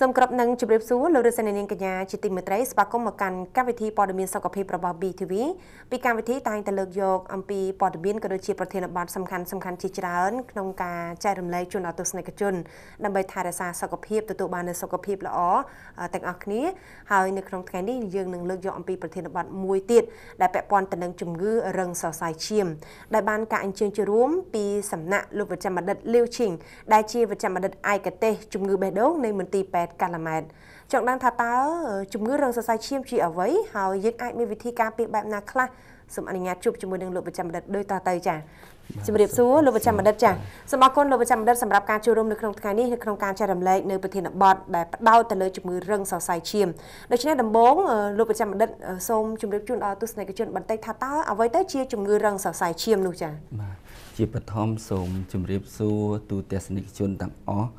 សូមគោរពនឹងជម្រាបសួរលោករស្មីនាងកញ្ញាជាទីមេត្រីស្វាគមន៍មកកាន់កម្មវិធីព័ត៌មានសុខភាពរបស់ BTV ពីកម្មវិធីតែងតែលើកយកអំពីព័ត៌មានក៏ដូចជាប្រធានបទសំខាន់សំខាន់ជាច្រើនក្នុងការចែករំលែកជូនដល់ទស្សនិកជន ដើម្បីថែរក្សាសុខភាពទទួលបាននូវសុខភាព ល្អទាំងអស់គ្នាហើយនៅក្នុងថ្ងៃនេះយើងនឹងលើកយក អំពីប្រធានបទមួយទៀតដែលពាក់ព័ន្ធទៅនឹងជំងឺរឹងសរសៃឈាម ដែលបានការអញ្ជើញចូលរួម ពីសំណាក់លោកវេជ្ជបណ្ឌិតលាវឈីងដែលជាវេជ្ជបណ្ឌិតឯកទេសជំងឺបេះដូងនៃមន្ទីរពេទ្យ8កាឡាម៉ែត្រចង់ដឹងថាតើជំងឺរោគសរសៃឈាមជាអ្វីហើយយើងអាចមានវិធីការពារបែបណាខ្លះសូមអនុញ្ញាតជួបជាមួយនឹងលោកប្រចាំបណ្ឌិតដូចតទៅចា៎ជំរាបសួរលោកប្រចាំបណ្ឌិតចា៎សូមអរគុណលោកប្រចាំបណ្ឌិតសម្រាប់ការចូលរួមនៅក្នុងថ្ងៃនេះនៅក្នុងការចែករំលែកនៅប្រធានបទដែលផ្ដោតទៅលើជំងឺរឹងសរសៃឈាមដូច្នេះដំបូងលោកប្រចាំបណ្ឌិតសូមជម្រាបជូនដល់ទស្សនិកជនបន្តិចថាតើអ្វីទៅជាជំងឺរឹងសរសៃឈាមនោះចា៎បាទជាបឋមសូមជម្រាបសួរទូទស្សនិកជនទាំងអស់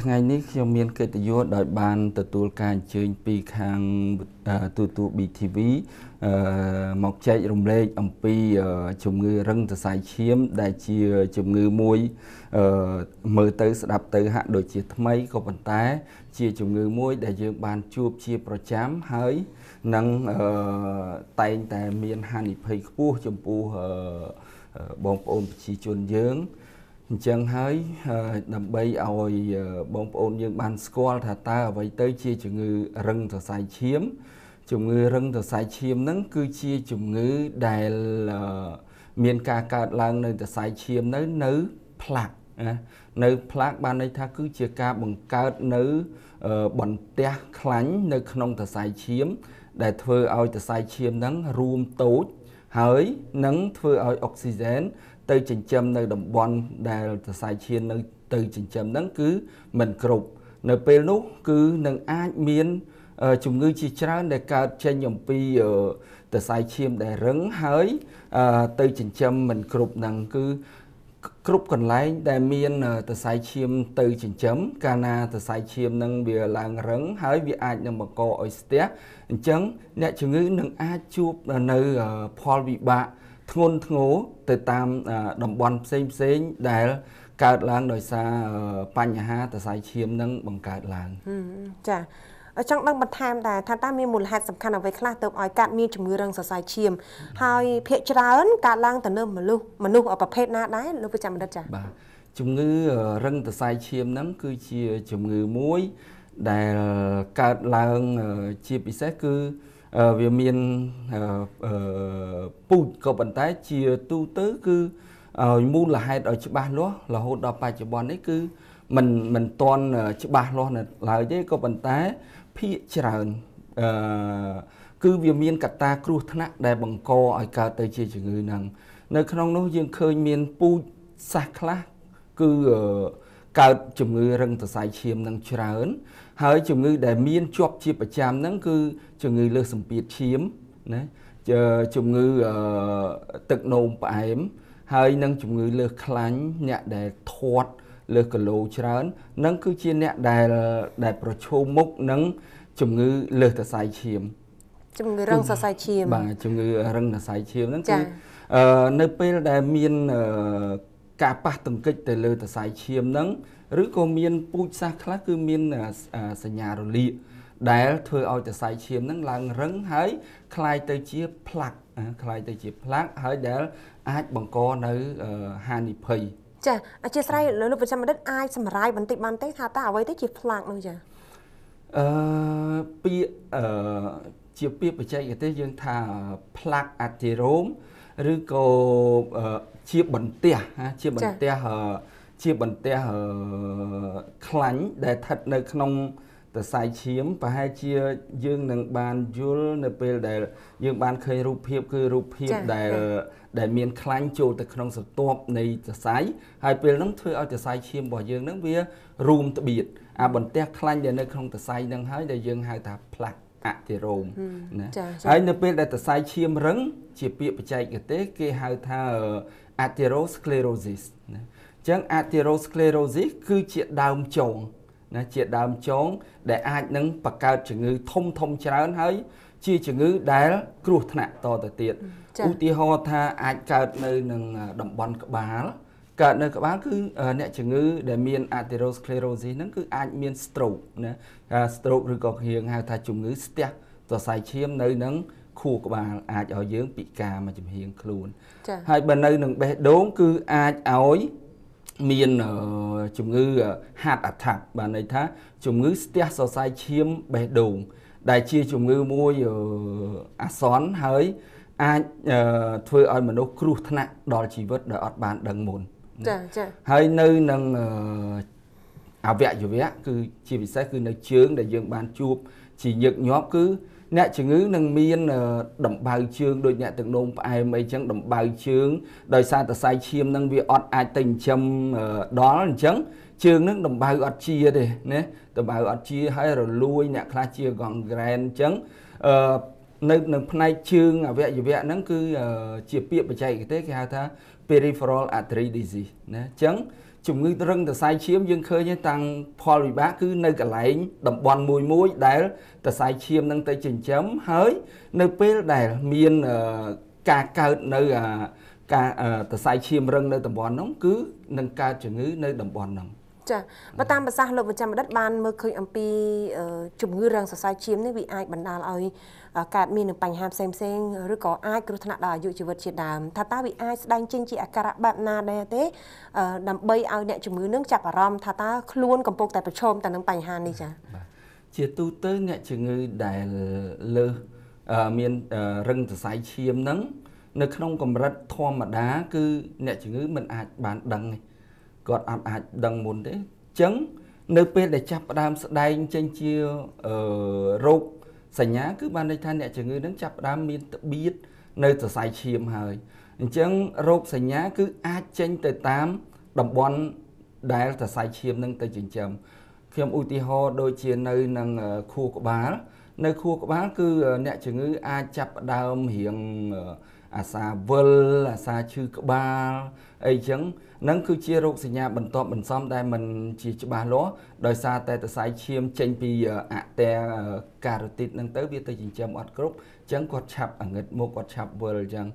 ថ្ងៃនេះខ្ញុំមានកិត្តិយសដោយបាន ទទួលការអញ្ជើញពីខាងទូទូ BTV មកចែករំលែកអំពីជំងឺរឹងសរសៃឈាមដែលជាជំងឺមួយមើលទៅស្ដាប់ទៅហាក់ដូចជាថ្មីក៏ប៉ុន្តែជាជំងឺមួយ ដែលយើងបានជួបជាប្រចាំហើយនឹងតែងតែមានហានិភ័យខ្ពស់ចំពោះបងប្អូនប្រជាជនយើងអញ្ចឹងហើយដើម្បីឲ្យបងប្អូនយើងបានស្គាល់ថាតើអ្វីទៅជាជំងឺរឹងសរសៃឈាមជំងឺរឹងសរសៃឈាមហ្នឹងគឺជាជំងឺដែលមានការកើតឡើងនៅសរសៃឈាមនៅនៅផ្លាក់ណានៅ ផ្លាកបានន័យថាគឺជាការបង្កើតនៅបន្ទះខ្លាញ់នៅ ក្នុងសរសៃឈាម ដែលធ្វើឲ្យសរសៃឈាមហ្នឹងរួមតូចហើយនឹងធ្វើឲ្យអុកស៊ីហ្សែនទៅចិញ្ចឹមនៅតំបន់ដែលសរសៃឈាមនៅទៅចិញ្ចឹមហ្នឹងគឺមិនគ្រប់នៅពេលនោះគឺនឹងអាចមានជំងឺជាច្រើនដែលកើតចេញអំពីសរសៃឈាមដែលរឹងហើយទៅចិញ្ចឹមមិនគ្រប់ហ្នឹងគឺគ្រប់កន្លែងដែលមានសរសៃឈាមទៅចិញ្ចឹមកាលណាសរសៃឈាមនឹងវាឡើងរឹងហើយវាអាចនឹងបង្កឲ្យស្ទះអញ្ចឹងអ្នកជំងឺនឹងអាចជួបនៅផលវិបាកធ្ងន់ធ្ងរទៅតាមតំបន់ផ្សេងផ្សេងដែលកើតឡើងដោយសារបញ្ហាតសៃឈាមនឹងបង្កើតឡើងចាចង់ដឹងបន្ថែមដែរថាតើមានមូលហេតុសំខាន់អ្វីខ្លះទើបឲ្យកើតមានជំងឺរឹងសរសៃឈាម ហើយភាគច្រើនកើតឡើងទៅលើមនុស្សមនុស្សប្រភេទណាដែរលោកប្រចាំបណ្ឌិតចាបាទជំងឺរឹងសរសៃឈាមហ្នឹងគឺជាជំងឺមួយដែលកើតឡើងជាពិសេសគឺវាមានពូជក៏ប៉ុន្តែជាទូទៅ គឺឲ្យមូលហេតុឲ្យច្បាស់លាស់រហូតដល់បច្ចុប្បន្ននេះគឺมันมันតន់ច្បាស់លាស់នៅឡើយទេក៏ប៉ុន្តែភាកច្រើនអឺគឺវាមានកត្តា គ្រោះថ្នាក់ដែលបង្កឲ្យកើតទៅជាជំងឺហ្នឹងនៅក្នុង នោះយើងឃើញមានពូជសាសខ្លះគឺកើតជំងឺរឹងសរសៃឈាមនឹងច្រើនហើយជំងឺ ដែលមានជាប់ជាប្រចាំហ្នឹងគឺជំងឺលើសសម្ពាធឈាមណាជំងឺទឹកនោមផ្អែម ហើយនឹងជំងឺលើសខ្លាញ់អ្នកដែលធាត់លើសគីឡូច្រើននឹងគឺជាអ្នកដែលដែលប្រឈមមុខនឹងជំងឺលើសសរសៃឈាមជំងឺរឹងសរសៃឈាមបាទជំងឺរឹងសរសៃឈាមហ្នឹងគឺនៅពេលដែលមានការប៉ះទង្គិចទៅលើសរសៃឈាមហ្នឹងឬក៏មានពូជសាសខ្លះគឺមានសញ្ញារលាកដែលធ្វើឲ្យសរសៃឈាមហ្នឹងឡើង រឹងហើយคล้ายទៅជា ផ្លាក់คล้ายទៅជាផ្លាក់ហើយដែលអាចបង្កនៅហានិភ័យចាអធិស្ឋានលោកប្រចាំបណ្ឌិតអាចសម្រាយបន្តិចបានទេថាតើអ្វីទៅជាផ្លាក់នោះចាអឺពាក្យអឺជាពាក្យបច្ចេកទេសយើងថា ផ្លាក់អាទីរ៉ូមឬក៏ជាបន្ទះជាបន្ទះអឺជាបន្ទះខ្លាញ់ដែលស្ថិតនៅ ក្នុងតសៃឈាមប្រហែលជាយើងនឹងបានយល់នៅពេលដែល យើង បានឃើញរូបភាពគឺរូបភាពដែលដែលមានខ្លាញ់ចូលទៅក្នុងសន្ទាប់នៃសរសៃហើយពេលហ្នឹងធ្វើឲ្យសរសៃឈាមរបស់យើងហ្នឹងវារួមត្បៀតអាបន្ទះខ្លាញ់ដែលនៅក្នុងសរសៃហ្នឹងហើយដែលយើងហៅថាផ្លាក់អតិរោមណាហើយនៅពេលដែលសរសៃឈាមរឹងជាពាក្យបច្ចេកទេសគេហៅថា atherosclerosis ណាចឹង atherosclerosis គឺជាដើមចងណាជាដើមចងដែលអាចនឹងបង្កើតជំងឺធំធំច្រើនហើយ ជាជំងឺដែល គ្រោះថ្នាក់តទៅទៀតឧទាហរណ៍ថាអាចកើតនៅនឹងតំបន់ក្បាល កើតនៅក្បាលគឺអ្នកជំងឺ ដែលមាន atherosclerosis ហ្នឹងគឺអាចមាន stroke ណា stroke ឬក៏គ្រៀងហៅ ថា ជំងឺស្ទះសរសៃឈាមនៅនឹងខួរក្បាលអាចឲ្យយើងពិការមួយចំហៀងខ្លួនហើយបើនៅនឹងបេះដូង គឺអាចឲ្យមានជំងឺ heart attack បានន័យថាជំងឺស្ទះសរសៃឈាមបេះដូងដែលជាជំងឺមួយអាសន្នហើយអាចធ្វើឲ្យមនុស្សគ្រោះថ្នាក់ដល់ជីវិតដោយអត់បានដឹងមុនចាចាហើយនៅនឹងអវយវៈគឺជាពិសេសគឺនៅជើងដែលយើងបានជួបជាញឹកញាប់គឺអ្នកជំងឺនឹងមានដំបៅជើងដូចអ្នកទឹកនោមផ្អែមអីចឹងដំបៅជើង ដោយសារតសៃឈាមនឹងវាអត់អាចទៅចិញ្ចឹមដល់អញ្ចឹងជើងនឹងដំបៅអត់ជាទេណាដំបៅអត់ជាហើយរលួយអ្នកខ្លះជាកងក្រែនអញ្ចឹងអឺនៅនឹងផ្នែកជើងអវយវៈហ្នឹងគឺជាពាក្យបច្ចេកទេសគេហៅថា peripheral artery disease ណាអញ្ចឹងជំងឺរឹងសរសៃឈាមយើងឃើញតាំងផលវិបាកគឺនៅកន្លែងតំបន់មួយមួយដែលសរសៃឈាមនឹងទៅចិញ្ចឹមហើយ នៅពេលដែលមានការកើតនៅការសរសៃឈាមរឹងនៅ តំបន់នោះគឺនឹងកើតជំងឺនៅតំបន់នោះចាបើតាមប្រសាសន៍លោកវិចាំបណ្ឌិតបាន មើលឃើញអំពីជំងឺរឹងសរសៃឈាមនេះវាអាច បណ្ដាលឲ្យកើតមាននឹងបញ្ហាផ្សេងផ្សេងឬក៏អាចគ្រោះថ្នាក់ដល់អាយុជីវិតជាដើមថាតើវាអាចស្ដែងចេញជាអាការៈបែបណាដែរទេ ដើម្បីឲ្យអ្នកជំងឺនឹងចាប់អារម្មណ៍ថាតើខ្លួនកំពុងតែប្រឈមទៅនឹងបញ្ហានេះចា៎ជាទូទៅអ្នកជំងឺដែលលើសមានរឹងសរសៃឈាមហ្នឹងនៅក្នុង កម្រិតធម្មតាគឺអ្នកជំងឺមិនអាចបានដឹងទេគាត់អត់អាចដឹងមុនទេអញ្ចឹងនៅពេលដែលចាប់ផ្ដើមស្ដែងចេញជារោគសញ្ញាគឺបានន័យថាអ្នកជំងឺនឹងចាប់ផ្ដើមមានត្បៀតនៅសរសៃឈាមហើយអញ្ចឹងរោគសញ្ញាគឺអាចចេញទៅតាមតំបន់ដែលសរសៃឈាមនឹងទៅចិញ្ចឹមខ្ញុំឧទាហរណ៍ដូចជានៅនឹងខួរក្បាល នៅខួរក្បាលគឺអ្នកជំងឺអាចចាប់ផ្ដើមរៀងអាសាវិលអាសាឈឺក្បាលអីចឹងនឹងគឺជារោគសញ្ញាបន្ទាប់បន្សំដែលมันជាច្បាស់លាស់ដោយសារតែសរសៃឈាមចេញពីអតាការ៉ូទីតនឹងទៅវាទៅចិញ្ចឹមអត់គ្រប់ចឹងគាត់ឆាប់អាងឹតមកគាត់ឆាប់វិលចឹង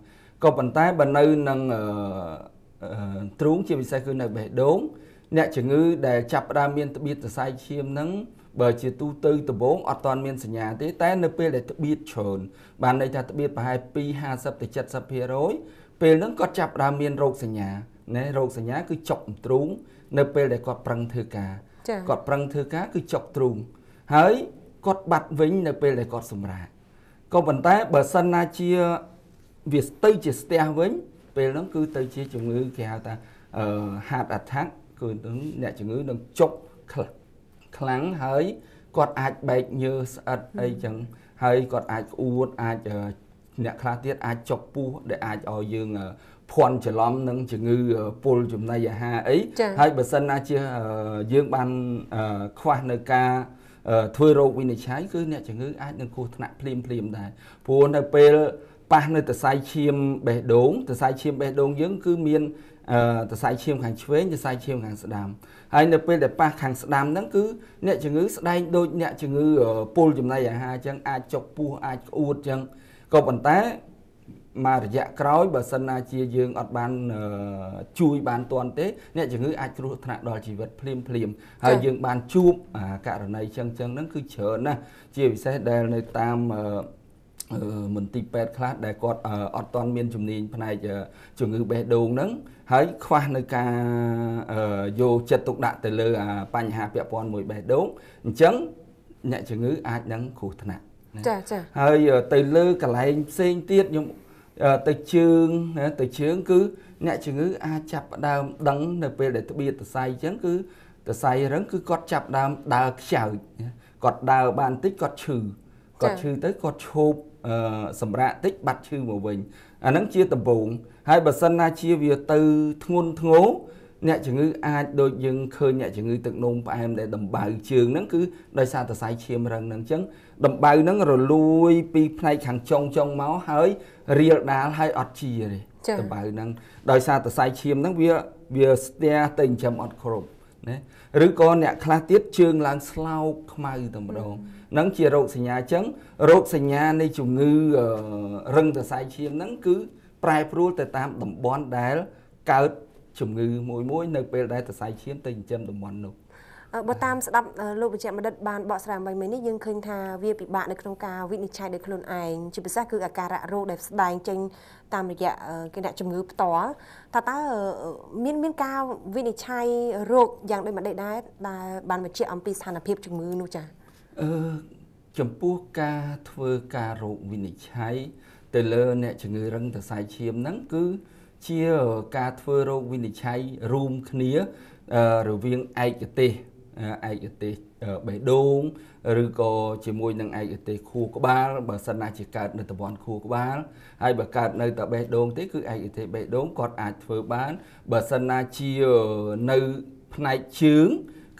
ក៏ប៉ុន្តែបើនៅនឹងទ្រូងជាពិសេសគឺនៅបេះដូងអ្នកជំងឺដែលចាប់ផ្ដើមមានត្បៀតសរសៃឈាមនឹងបើជាទូទៅដំបូងអត់ទាន់មានសញ្ញាទេតែនៅពេលដែលត្បៀតច្រើនបានន័យថាត្បៀតប្រហែល2 50ទៅ70%ពេលហ្នឹងគាត់ចាប់ផ្ដើមមានរោគសញ្ញាណែរោគសញ្ញាគឺចុកទ្រូងនៅពេលដែលគាត់ប្រឹងធ្វើការគាត់ប្រឹងធ្វើការគឺចុកទ្រូងហើយគាត់បាត់វិញនៅពេលដែលគាត់សម្រាកក៏ប៉ុន្តែបើសិនណាជាវាស្ទើរជាស្ទះវិញពេលហ្នឹង គឺទៅជាជំងឺគេហៅថា heart attack គឺនឹងអ្នកជំងឺនឹងចុកខ្លះខ្លាំងហើយគាត់អាចបែកញើស្អិតអីចឹងហើយគាត់អាចក្អួតអាចអ្នកខ្លះទៀតអាចចុកពោះដែលអាចឲ្យយើងភ័ន្តច្រឡំនឹងជំងឺពុលចំណីអាហារអីហើយបើសិនណាជាយើងបានខ្វះនៅការធ្វើរោគវិនិច្ឆ័យគឺអ្នកជំងឺអាចនឹងគ្រោះថ្នាក់ភ្លាមភ្លាមដែរព្រោះនៅពេលប៉ះនៅសរសៃឈាមបេះដូងសរសៃឈាមបេះដូងយើង គឺមានសរសៃឈាមខាងឆ្វេងសរសៃឈាមខាងស្ដាំហើយនៅពេលដែលប៉ះខាងស្ដាំហ្នឹងគឺអ្នកជំងឺស្ដែងដូចអ្នកជំងឺពុលចំណីអាហារអញ្ចឹងអាចចុកពោះអាចក្អួតអញ្ចឹងក៏ប៉ុន្តែមករយៈក្រោយបើសិនណាជាយើង អត់បានជួយបានទាន់ទេ អ្នកជំងឺអាចគ្រោះថ្នាក់ដល់ជីវិតភ្លាមភ្លាមហើយយើងបានជួបករណីចឹងចឹងហ្នឹង គឺច្រើនណាស់ជាពិសេសដែលនៅតាមមន្ទីរពេទ្យខ្លះដែលគាត់អត់ទាន់មានជំនាញផ្នែកជំងឺបេះដូងហ្នឹងហើយខ្វះនៅការយកចិត្តទុកដាក់ទៅលើបញ្ហាពាក់ព័ន្ធមួយបេះដូងអញ្ចឹងអ្នកជំងឺអាចនឹងគ្រោះថ្នាក់ចាចាហើយទៅលើកន្លែងផ្សេងទៀតខ្ញុំទៅជើងទៅជើងគឺអ្នកជំងឺអាចចាប់ផ្ដើមដឹងនៅពេលដែលត្បៀតសរសៃអញ្ចឹងគឺសរសៃរឹងគឺគាត់ចាប់ដើមដើរខ្ចៅគាត់ដើរបានតិចគាត់ឈឺគាត់ឈឺទៅគាត់ឈប់សម្រាកតិចបាត់ឈឺមកវិញអាហ្នឹងជាដំបូងហើយបើសិនណាជាវាទៅធ្ងន់ធ្ងរអ្នកជំងឺអាចដូចយើងឃើញអ្នកជំងឺទឹកនោមផ្អែមដែលដំបៅជើងហ្នឹងគឺដោយសារតសៃឈាមរឹងហ្នឹងអញ្ចឹងដំបៅហ្នឹងរលួយ ពីផ្នែកខាងចុងចុងមកហើយរៀលដាលហើយអត់ជាទេដំបៅហ្នឹងដោយសារតសៃឈាមហ្នឹងវាវាស្ទះទៅចំអត់គ្រប់ណាឬក៏អ្នកខ្លះទៀតជើងឡើងស្លោកខ្មៅតែម្ដងនឹងជារោគសញ្ញាចឹងរោគសញ្ញានៃជំងឺរឹងសរសៃឈាមហ្នឹងគឺប្រែប្រួលទៅតាមតំបន់ដែលកើតជំងឺមួយមួយនៅ ពេលដែលសរសៃឈាមទៅចិញ្ចឹមតំបន់នោះបើតាមស្ដាប់លោកវេជ្ជបណ្ឌិតបានបកស្រាយអំពីនេះយើងឃើញថាវាពិបាកនៅក្នុងការវិនិច្ឆ័យដោយខ្លួនឯងជាពិសេសគឺអាការៈរោគដែលស្ដែងចេញតាមរយៈគេដាក់ជំងឺផ្ទាល់តើតើមានមានការវិនិច្ឆ័យរោគយ៉ាងដូចម្ដេចដែរដែលបានបញ្ជាក់អំពីស្ថានភាពជំងឺនោះចា៎អឺចំពោះការធ្វើការរោគវិនិច្ឆ័យទៅលើ អ្នកជំងឺរឹងតសៃឈាមហ្នឹងគឺជាការធ្វើរោគវិនិច្ឆ័យរួមគ្នារវាងឯកទេសឯកទេសបេះដូងឬក៏ជាមួយនឹងឯកទេសខួរក្បាលបើសិនណាជាកើតនៅតំបន់ខួរក្បាលហើយបើកើតនៅតែបេះដូងទេគឺឯកទេសបេះដូងគាត់អាចធ្វើបាន បើសិនណាជានៅផ្នែកជើង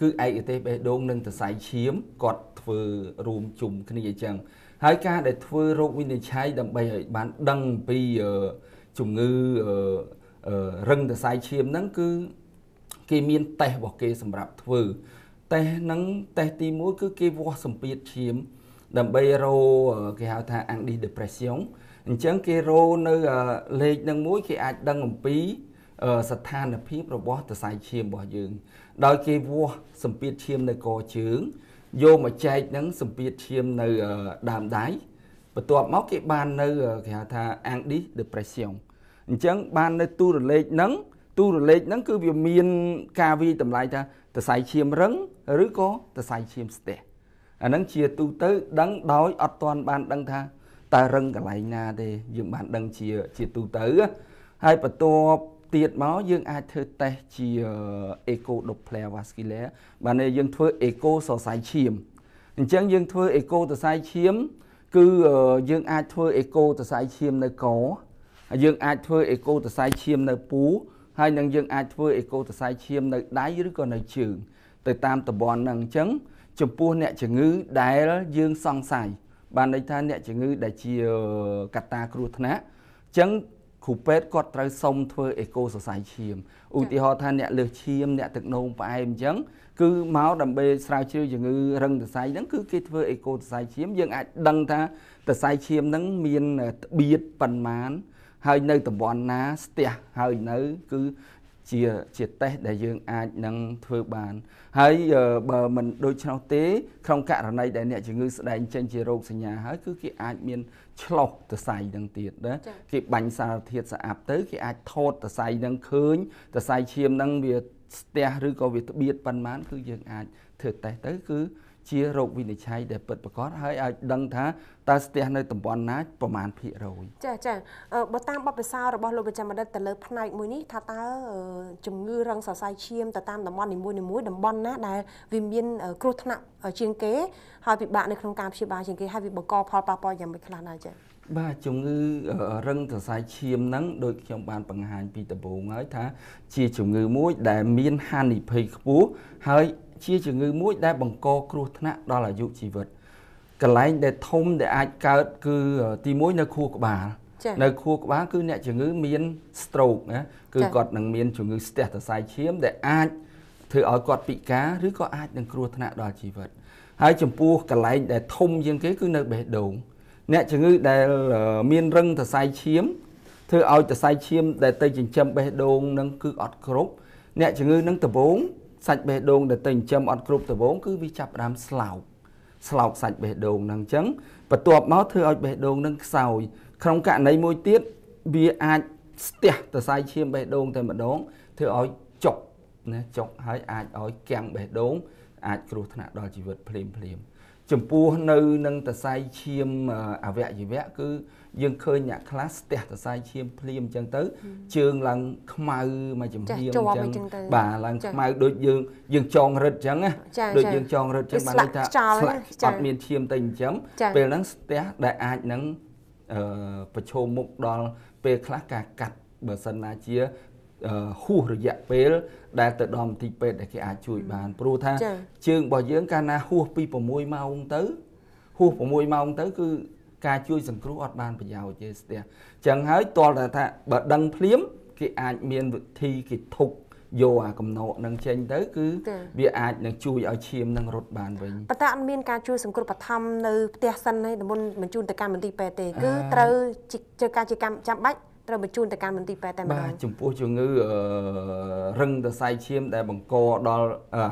គឺឯកទេសបេះដូងនិងសរសៃឈាមគាត់ធ្វើរួមជុំគ្នាអញ្ចឹងហើយការដែលធ្វើរោគវិនិច្ឆ័យដើម្បីឲ្យបានដឹងពីជំងឺរឹងសរសៃឈាមហ្នឹងគឺគេមានតេស្តរបស់គេសម្រាប់ធ្វើតេស្តហ្នឹងតេស្តទី1គឺគេវាស់សម្ពាធឈាម ដើម្បីរោគេហៅថា anti depression អញ្ចឹងគេរោនៅលេខនឹងមួយគេអាចដឹងអំពីស្ថានភាពរបស់ទសៃឈាមរបស់យើង ដោយគេវាស់សម្ពាធឈាមនៅកជើងយកមកចែកនឹងសម្ពាធឈាមនៅដើមដៃបន្ទាប់មកគេបាននៅគេហៅថា angst depression អញ្ចឹង បាននៅ ទូរលេខហ្នឹងទូរលេខហ្នឹងគឺវាមានការវាយតម្លៃថាទសៃឈាមរឹងឬក៏ទសៃឈាមស្ទះអាហ្នឹងជាទូទៅ ដឹងដោយអត់ទាន់បានដឹងថាតើរឹងកន្លែងណាទេយើងបានដឹងជាជាទូទៅហើយបន្ទាប់ទៀតមកយើងអាចធ្វើតេស្តជា echo Doppler vascular បានយើងធ្វើ echo សរសៃឈាមអញ្ចឹងយើងធ្វើ echo សរសៃឈាមគឺយើង អាចធ្វើ echo សរសៃឈាមនៅកហើយយើងអាចធ្វើ echo សរសៃឈាមនៅពោះហើយនឹងយើងអាចធ្វើ echo សរសៃឈាមនៅដៃឬក៏នៅជើងទៅតាមតំបន់ហ្នឹងអញ្ចឹង ចំពោះអ្នកជំងឺដែលយើងសង្ស័យបានន័យថាអ្នកជំងឺដែលជាកត្តាគ្រោះថ្នាក់អញ្ចឹងគ្រូពេទ្យគាត់ត្រូវសុំធ្វើអេកូសរសៃឈាមឧទាហរណ៍ថាអ្នកលើសឈាម អ្នកទឹកនោមផ្អែមអញ្ចឹងគឺមកដើម្បីស្រាវជ្រាវជំងឺរឹងសរសៃហ្នឹង គឺគេធ្វើអេកូសរសៃឈាមយើងអាចដឹងថាសរសៃឈាមហ្នឹងមានត្បៀតប៉ុន្មាន ហើយនៅតំបន់ណាស្ទះហើយនៅគឺជាជាតេស្តដែលយើងអាចនឹងធ្វើបានហើយបើមិនដូច្នោះទេក្នុងករណីដែលអ្នកជំងឺស្ដែងចេញជារោគសញ្ញាហើយគឺគេអាចមានឆ្លុះសរសៃនឹងទៀតណាគេបាញ់សារធាតុស្អាប់ទៅគេអាចថតសរសៃនឹងឃើញសរសៃឈាមនឹងវា ស្ទះឬក៏វាត្បៀតប៉ុន្មានគឺយើងអាចធ្វើតេស្តទៅគឺជារោគវិនិច្ឆ័យដែលពិតប្រាកដហើយឲ្យដឹងថាតើស្ទះនៅ តំបន់ណាប្រមាណភាគរយចាចាបើតាមបទពិសោធន៍របស់លោកប្រចាំបណ្ឌិតទៅលើផ្នែកមួយនេះថាតើជំងឺរឹងសរសៃឈាមទៅតាមតំបន់នីមួយៗតំបន់ណាដែលវាមាន គ្រោះថ្នាក់ជាងគេ ហើយពិបាកនៅក្នុងការព្យាបាលជាងគេហើយវាបង្កផលប៉ះពាល់យ៉ាងម៉េចខ្លះដែរចាបាទជំងឺរឹងសរសៃឈាមហ្នឹងដូចខ្ញុំបានបង្ហាញពីដំបូងហើយថាជា ជំងឺមួយ ដែល មានហានិភ័យខ្ពស់ហើយជាជំងឺមួយដែលបង្កគ្រោះថ្នាក់ដល់អាយុជីវិតកន្លែងដែលធំដែលអាចកើតគឺទី1នៅខួរក្បាលនៅខួរក្បាលគឺអ្នកជំងឺមាន stroke ណាគឺគាត់នឹងមានជំងឺស្ទះសរសៃឈាមដែលអាចធ្វើឲ្យគាត់ពិការឬក៏អាចនឹងគ្រោះថ្នាក់ដល់ជីវិត ហើយចំពោះកន្លែងដែលធំជាងគេគឺនៅបេះដូងអ្នកជំងឺដែលមានរឹងសរសៃឈាមធ្វើឲ្យសរសៃឈាមដែលទៅចិញ្ចឹមបេះដូងនឹងគឺអត់គ្រប់អ្នកជំងឺនឹងដំបូងសាច់បេះដូងដែលទៅចិញ្ចឹមអត់គ្រប់ដំបូងគឺវាចាប់ផ្ដើមស្លោកស្លោកសាច់បេះដូងហ្នឹងអញ្ចឹងបន្ទាប់មកធ្វើឲ្យបេះដូងហ្នឹងខ្សោយក្នុងករណីមួយទៀតវាអាចស្ទះសរសៃឈាមបេះដូងតែម្ដងធ្វើឲ្យចុកណាចុកហើយអាចឲ្យកាំងបេះដូងអាចគ្រោះថ្នាក់ដល់ជីវិតភ្លាមភ្លាម។ចំពោះនៅនឹងតសៃឈាមអវយវៈគឺយើងឃើញអ្នកខ្លះស្ទះសរសៃឈាមភ្លាមអញ្ចឹងទៅ ជើងឡើងខ្មៅមកចំហៀមអញ្ចឹងបាទឡើងខ្មៅដូចយើង យើងចងរឹតអញ្ចឹងណាដូចយើងចងរឹតអញ្ចឹងបានន័យថាស្លាក់អត់មានឈាមតែអញ្ចឹងពេលហ្នឹងស្ទះដែលអាចនឹងប្រឈមមុខដល់ ពេលខ្លះការកាត់បើសិនណាជាហួសរយៈពេល ដែលទៅដល់មន្ទីរពេទ្យដែលគេអាចជួយបាន ព្រោះថាជើងរបស់យើងកាលណាហួសពី6ម៉ោងទៅហួស6ម៉ោងទៅ គឺការជួយសង្គ្រោះអត់បានប្រយោជន៍ទេស្ទះអញ្ចឹងហើយតលតែថាបើដឹងភ្លាម គេអាចមានវិធីគេធុកយកអាកំណក់នឹងចេញទៅ គឺ វាអាចនឹងជួយឲ្យឈាមនឹងរត់បានវិញប៉ុន្តែអត់មានការជួយសង្គ្រោះបឋមនៅផ្ទះសិនទេមុនបញ្ជូនទៅកម្មវិធីពេទ្យទេគឺត្រូវជាការជាកម្មចាំបាច់ត្រូវបញ្ជូនទៅកាន់មន្ទីរពេទ្យតែម្ដងបាទចំពោះជំងឺរឹងសរសៃឈាម ដែលបង្កដល់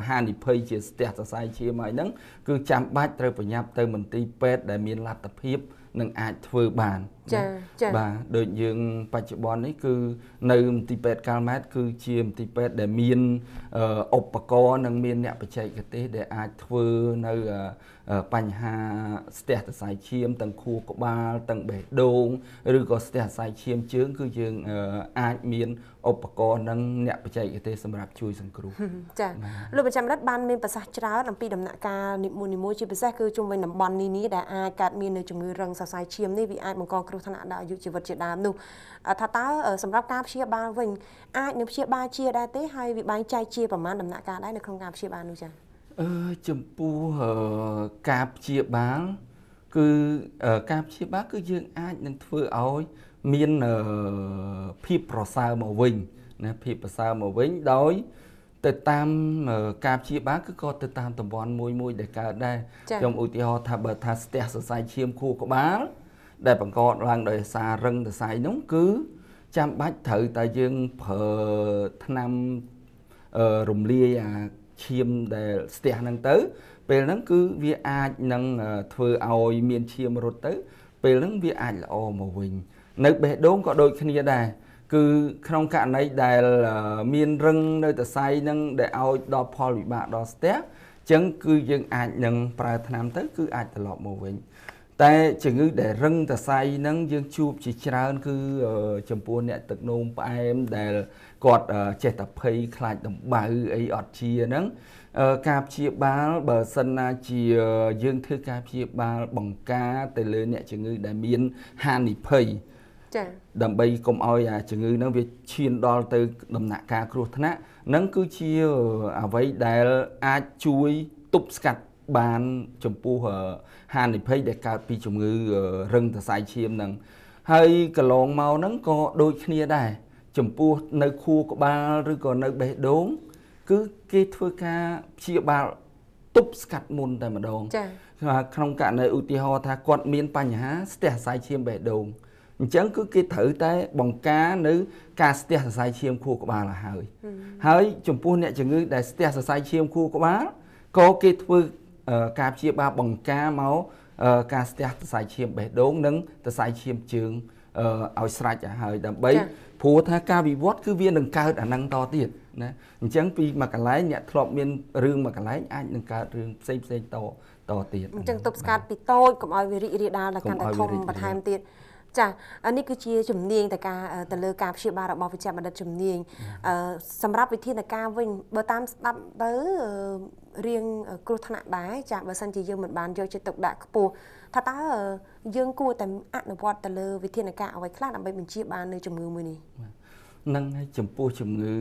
ហានិភ័យជាស្ទះសរសៃឈាមហើយហ្នឹងគឺចាំបាច់ត្រូវប្រញាប់ទៅមន្ទីរពេទ្យដែលមានលັດតិភាពនិងអាចធ្វើបានចាចាបាទដូចយើងបច្ចុប្បន្ននេះ គឺនៅមន្ទីរពេទ្យកាល់ម៉ែតគឺជាមន្ទីរពេទ្យដែលមានឧបករណ៍និងមានអ្នកបច្ចេកទេសដែលអាចធ្វើនៅបញ្ហាស្ទះសរសៃឈាមទាំងខួរក្បាលទាំងបេះដូងឬក៏ស្ទះសរសៃឈាមជើង គឺយើងអាចមានឧបករណ៍និងអ្នកបច្ចេកទេសសម្រាប់ជួយសង្គ្រោះចា៎លោកប្រចាំរដ្ឋបានមានប្រសាសន៍ច្រើនអំពីដំណាក់កាលនីមួយៗជាពិសេសគឺជុំវិញតំបន់នេះនេះដែលអាចកើតមាននៅជំងឺរឹងសរសៃឈាមនេះវាអាចបង្កគ្រោះគ្រោះថ្នាក់ដល់អាយុជីវិតជាដើមនោះថាតើសម្រាប់ការព្យាបាលវិញអាចនឹងព្យាបាលជាដែរទេហើយវាបែងចែកជាប្រមាណដំណាក់កាលដែរនៅក្នុងការព្យាបាលនោះចា៎អឺចំពោះការព្យាបាលគឺការព្យាបាលគឺយើងអាចនឹងធ្វើឲ្យមានភាពប្រសើរមកវិញណាភាពប្រសើរមកវិញដោយទៅតាមការព្យាបាលគឺក៏ទៅតាមតំបន់មួយមួយដែលកើតដែរខ្ញុំឧទាហរណ៍ថាបើថាស្ទះសរសៃឈាមខួរក្បាលដែលបង្កឡើងដោយសាររឹងសរសៃនោះគឺ ចាំបាច់ត្រូវតែយើងប្រើថ្នាំរំលាយអាឈាមដែលស្ទះហ្នឹងទៅ ពេលហ្នឹងគឺវាអាចនឹងធ្វើឲ្យ មានឈាមរត់ទៅ ពេលហ្នឹងវាអាចល្អមកវិញនៅ បេះដូងក៏ដូចគ្នាដែរគឺក្នុងករណីដែលមានរឹងនៅតសៃនឹងដែលឲ្យដល់ផលវិបាកដល់ស្ទះចឹងគឺយើងអាចនឹងប្រើថ្នាំទៅ គឺអាចត្រឡប់មកវិញតែជំងឺដែលរឹងតសៃហ្នឹងយើងជួបជាច្រើន គឺចំពោះអ្នកទឹកនោមផ្អែមដែលគាត់ចេះតែភ័យខ្លាចដំបៅអីអត់ជាហ្នឹងការព្យាបាលបើសិនណាជាយើងធ្វើការព្យាបាលបង្ការទៅលើអ្នកជំងឺដែលមានហានិភ័យចា៎ដើម្បីកុំឲ្យអាជំងឺហ្នឹងវាឈានដល់ទៅដំណាក់កាលគ្រោះថ្នាក់ហ្នឹងគឺជាអ្វីដែល អាចជួយទប់ស្កាត់បានចំពោះហានិភ័យដែលកើតពីជំងឺរឹងសរសៃឈាមហ្នឹងហើយកន្លងមកហ្នឹងក៏ដូចគ្នាដែរចំពោះនៅ ខួរក្បាលឬក៏នៅបេះដូងគឺគេធ្វើការព្យាបាលទប់ស្កាត់មុនតែម្ដងចា៎ក្នុងករណីឧទាហរណ៍ថាគាត់មានបញ្ហាស្ទះសរសៃឈាមបេះដូងអញ្ចឹងគឺគេត្រូវតែ បង្ការនៅ ការស្ទះសរសៃឈាម ខួរក្បាលឲ្យហើយចំពោះអ្នកជំងឺដែលស្ទះសរសៃឈាមខួរក្បាលក៏គេធ្វើការព្យាបាលបង្ការមកការស្ទះសរសៃឈាមបេះដូង និងសរសៃឈាមជើងឲ្យស្រេចឲ្យហើយ ដើម្បីព្រោះថាការវិវត្តគឺវានឹងកើតអានឹងតទៀតណាអញ្ចឹងពីមួយកន្លែងអ្នកធ្លាប់មានរឿងមួយកន្លែងអាចនឹងកើតរឿងផ្សេងផ្សេងតតទៀតអញ្ចឹងទប់ស្កាត់ពីតូចកុំឲ្យវារីករាលដាលដល់កាន់តែធំបន្ថែមទៀតចានេះគឺជាជំនាញតការទៅលើការព្យាបាលរបស់វិជ្ជាបណ្ឌិតជំនាញសម្រាប់វិធានការវិញបើតាមស្ដាប់ទៅរៀងគ្រោះថ្នាក់ដែរចាបើសិនជាយើងមិនបានយកចិត្តទុកដាក់ខ្ពស់ថាតើយើងគួរតែអនុវត្តទៅលើវិធានការអ្វីខ្លះដើម្បីបញ្ជាបាននៅជំងឺមួយនេះនឹងហើយចំពោះជំងឺ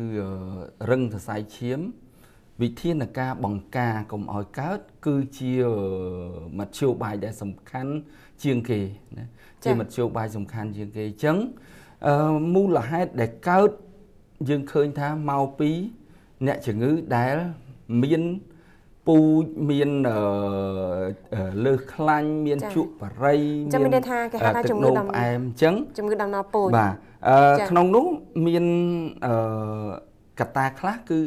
រឹងសរសៃឈាមវិធានការបង្ការកុំឲ្យកើតគឺជាមធ្យោបាយដែលសំខាន់ជាងគេណាជាមធ្យោបាយសំខាន់ជាងគេអញ្ចឹងមូលហេតុដែលកើតយើងឃើញថាមកពីអ្នកជំងឺដែលមានពូជមានលើសខ្លាញ់មានជក់បរិយមានមានថាគេហៅថាជំងឺដំណអែមអញ្ចឹងជំងឺដំណពូជបាទក្នុងនោះមានកត្តាខ្លះគឺ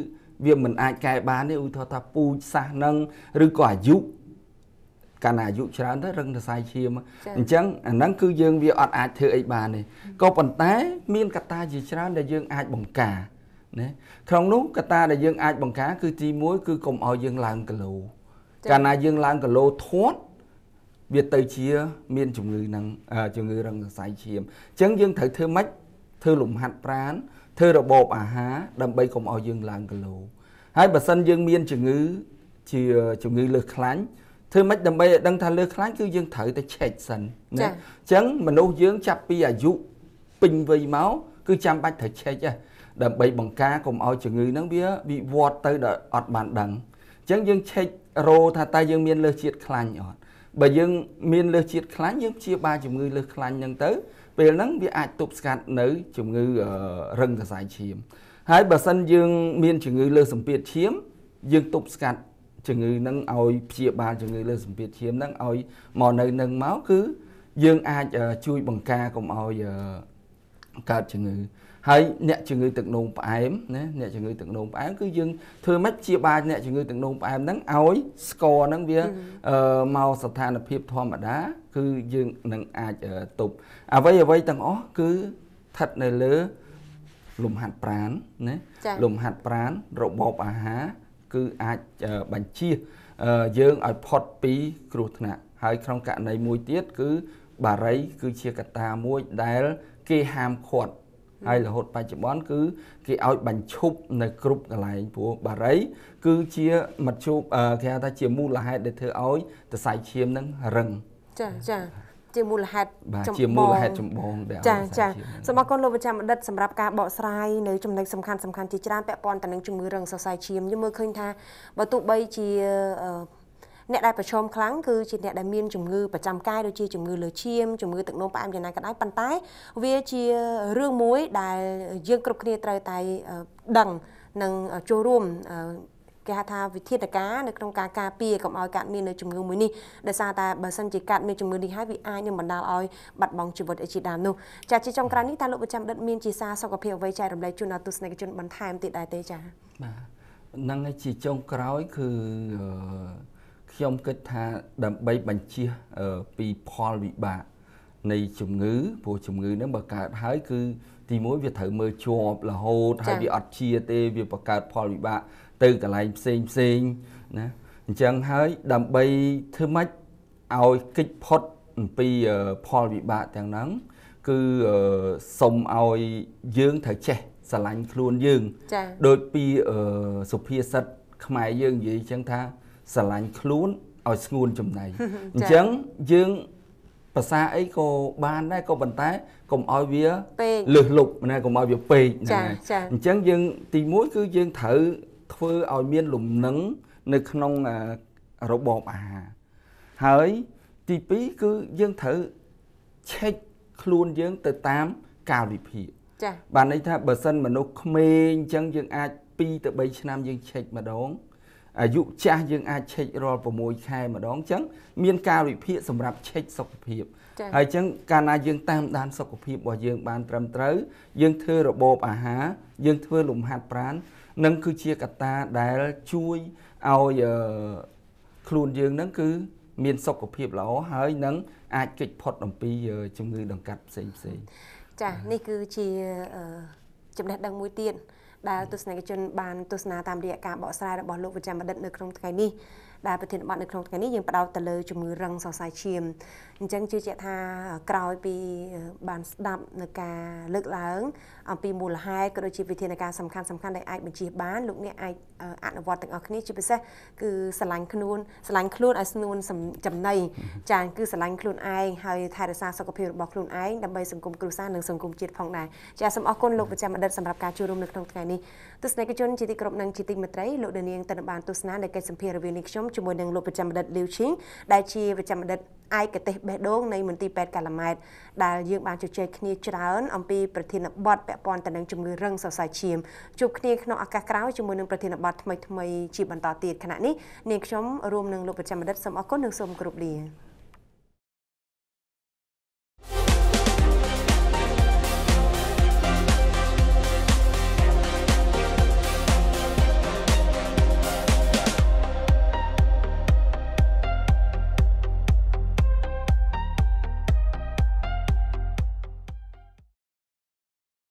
វាមិនអាចកែបានទេឧទាហរណ៍ថាពូជសាសនឹងឬក៏អាយុកាលណាអាយុច្រើនទៅរឹងសរសៃឈាមអញ្ចឹងអាហ្នឹងគឺយើងវាអត់អាចធ្វើអីបានទេក៏ប៉ុន្តែ មានកត្តាជាច្រើនដែលយើងអាចបង្ការណាក្នុងនោះកត្តាដែលយើងអាចបង្ការគឺទី1គឺកុំឲ្យយើងឡើងគីឡូកាលណាយើងឡើងគីឡូធាត់វាទៅជាមាន ជំងឺនឹងជំងឺរឹងសរសៃឈាមអញ្ចឹងយើងត្រូវធ្វើម៉េចធ្វើលំហាត់ប្រាណធ្វើរបបអាហារដើម្បីកុំឲ្យយើងឡើងគីឡូហើយបើសិនយើងមានជំងឺជាជំងឺលើសខ្លាញ់ធ្វើម៉េចដើម្បីឲ្យដឹងថាលើខ្លាញ់គឺយើងត្រូវតែ check សិនណាអញ្ចឹងមនុស្សយើងចាប់ពីអាយុពេញវ័យមកគឺចាំបាច់ត្រូវ check ហ៎ដើម្បីបង្ការកុំឲ្យជំងឺហ្នឹងវាវិវត្តទៅដល់អត់បានដឹងអញ្ចឹងយើង check រោថាតើយើងមានលើសជាតិខ្លាញ់អត់បើយើង មានលើសជាតិខ្លាញ់យើងព្យាបាលជំងឺលើសខ្លាញ់ហ្នឹងទៅ ពេលហ្នឹងវាអាច ទប់ស្កាត់នៅជំងឺរឹងកសែងឈាម ហើយបើសិនយើងមានជំងឺលើសម្ពាធឈាមយើងទប់ស្កាត់ជំងឺនឹងឲ្យព្យាបាលជំងឺលើសម្ពាធឈាមនឹងឲ្យមកនៅនឹងមកគឺយើងអាចជួយបង្ការកុំឲ្យកើតជំងឺហើយអ្នកជំងឺទឹកនោមផ្អែមណាអ្នកជំងឺទឹកនោមផ្អែមគឺយើងធ្វើម៉េចព្យាបាលអ្នកជំងឺទឹកនោមផ្អែមហ្នឹងឲ្យស្គរហ្នឹងវាមកស្ថានភាពធម្មតាគឺយើងនឹងអាចទប់អ្វីអ្វីទាំងអស់គឺស្ថិតនៅលើ លំហាត់ប្រាណណាលំហាត់ប្រាណរបបអាហារគឺអាចបញ្ជាយើងឲ្យផុតពីគ្រោះថ្នាក់ហើយក្នុងករណីមួយទៀតគឺបារីគឺជាកត្តាមួយដែល គេហាមឃាត់ហើយរហូតបច្ចុប្បន្នគឺ គេឲ្យបញ្ឈប់នៅគ្រប់កន្លែងព្រោះបារី គឺជាមធ្យោបាយគេហៅថាជាមូលហេតុដែលធ្វើឲ្យសរសៃឈាមនឹងរឹងចាចាជាមូលហេតុចម្បងជាមូលហេតុចម្បងដែលចាចាសូមអរគុណលោកវិចារបណ្ឌិតសម្រាប់ការបកស្រាយនៅចំណុចសំខាន់សំខាន់ជាច្រើនពាក់ព័ន្ធទៅនឹងជំងឺរឹងសរសៃឈាមខ្ញុំមើលឃើញថាបើទោះបីជាអ្នកដែលប្រឈមខ្លាំងគឺជាអ្នកដែលមានជំងឺប្រចាំកាយដូចជាជំងឺលើឈាមជំងឺទឹកនោមផ្អែមយ៉ាងណាក៏ដោយប៉ុន្តែវាជារឿងមួយដែលយើងគ្រប់គ្នាត្រូវតែដឹង និងចូលរួមគេហៅថាវិធានការនៅក្នុងការការពារកុំឲ្យកើតមាននៅជំងឺមួយនេះដោយសារតែបើសិនជាកើតមានជំងឺនេះហើយវាអាចនឹងបណ្ដាលឲ្យបាត់បង់ជីវិតអីជាដើមនោះចាជាចុងក្រោយនេះតើលោកប្រចាំដិតមានជាសារសុខភាពអ្វីចែករំលែកជូនដល់ទស្សនិកជនបន្ថែមទៀតដែរទេចាបាទហ្នឹងហើយជាចុងក្រោយគឺខ្ញុំគិតថាដើម្បីបញ្ជៀសពីផលវិបាកនៃជំងឺព្រោះជំងឺហ្នឹងបើកើតហើយគឺទីមួយវាត្រូវមើលជាប់រហូតហើយវាអត់ជាទេវាបង្កើតផលវិបាកទៅកន្លែងផ្សេងផ្សេងណាអញ្ចឹងហើយដើម្បីធ្វើម៉េចឲ្យគេចផុតអំពីផលវិបាកទាំងហ្នឹងគឺសុំឲ្យយើងត្រូវចេះស្រឡាញ់ខ្លួនយើងដូចពីសុភាសិតខ្មែរយើងនិយាយអញ្ចឹងថាស្រឡាញ់ខ្លួនឲ្យស្ងួនចំណៃអញ្ចឹងយើងភាសាអីក៏បានដែរក៏ប៉ុន្តែកុំឲ្យវាលឹះលុបណាកុំឲ្យវាពេកណាអញ្ចឹងយើងទីមួយគឺយើងត្រូវធ្វើឲ្យមានលំនឹងនៅក្នុងរបបអាហារហើយទី2គឺយើងត្រូវឆែកខ្លួនយើង ទៅតាមកាលវិភាគចា៎បានន័យថា បើសិនមនុស្សក្មេងអញ្ចឹងយើងអាច2ទៅ3ឆ្នាំយើងឆែកម្ដងអាយុចាស់យើងអាចឆែករាល់6ខែម្ដងអញ្ចឹងមានកាលវិភាគសម្រាប់ឆែកសុខភាពហើយអញ្ចឹងកាលណាយើងតាមដាន សុខភាពរបស់យើងបាន ត្រឹមត្រូវយើងធ្វើរបបអាហារយើងធ្វើលំហាត់ប្រាណនឹងគឺជាកត្តាដែលជួយឲ្យខ្លួនយើងនឹង គឺមាន សុខភាពល្អហើយនឹងអាចគេចផុតអំពីជំងឺដង្កាត់ផ្សេងផ្សេងចានេះគឺជាចំណេះដឹងមួយទៀតដែលទស្សនិកជនបានទស្សនាតាមរយៈការបកស្រាយរបស់លោកវិជ្ជាបណ្ឌិតនៅក្នុងថ្ងៃនេះដែលប្រធានបទនៅក្នុងថ្ងៃនេះយើងផ្ដោតទៅលើជំងឺរឹងសរសៃឈាមអញ្ចឹងជឿជាក់ថាក្រោយពីបានស្ដាប់នៅការលើកឡើងអំពីមូលហេតុក៏ដូចជាវិធានការសំខាន់សំខាន់ដែលអាចបញ្ជាបានលោកអ្នកអាចអនុវត្តទាំងអស់គ្នាជាពិសេសគឺស្រឡាញ់ខ្លួនស្រឡាញ់ខ្លួនឲ្យស្នួនចំណីចាគឺស្រឡាញ់ខ្លួនឯងហើយថែរក្សាសុខភាពរបស់ខ្លួនឯងដើម្បីសង្គមគ្រួសារនិងសង្គមជាតិផងដែរចាសូមអរគុណលោកប្រចាំអតីតសម្រាប់ការចូលរួមនៅក្នុងថ្ងៃនេះទស្សនិកជន ជាទីគោរពនិងជាទីមេត្រីលោកដានៀងតនបានទស្សនានៃកិច្ចសម្ភាររវាងនេះខ្ញុំជាមួយនឹងលោកប្រចាំបណ្ឌិតលីវឈីងដែលជាប្រចាំបណ្ឌិតឯកទេសបេះដូងនៃមន្ទីរពេទ្យកាឡាម៉ែតដែលយើងបានជជែកគ្នាច្រើនអំពីប្រធានបទពាក់ព័ន្ធទៅនឹងជំងឺរឹងសរសៃឈាមជួបគ្នាក្នុងឱកាសក្រោយជាមួយនឹងប្រធានបទថ្មីថ្មីជាបន្តទៀតខណៈនេះនាងខ្ញុំរួមនឹងលោកប្រចាំបណ្ឌិតសូមអរគុណនិងសូមគោរពលា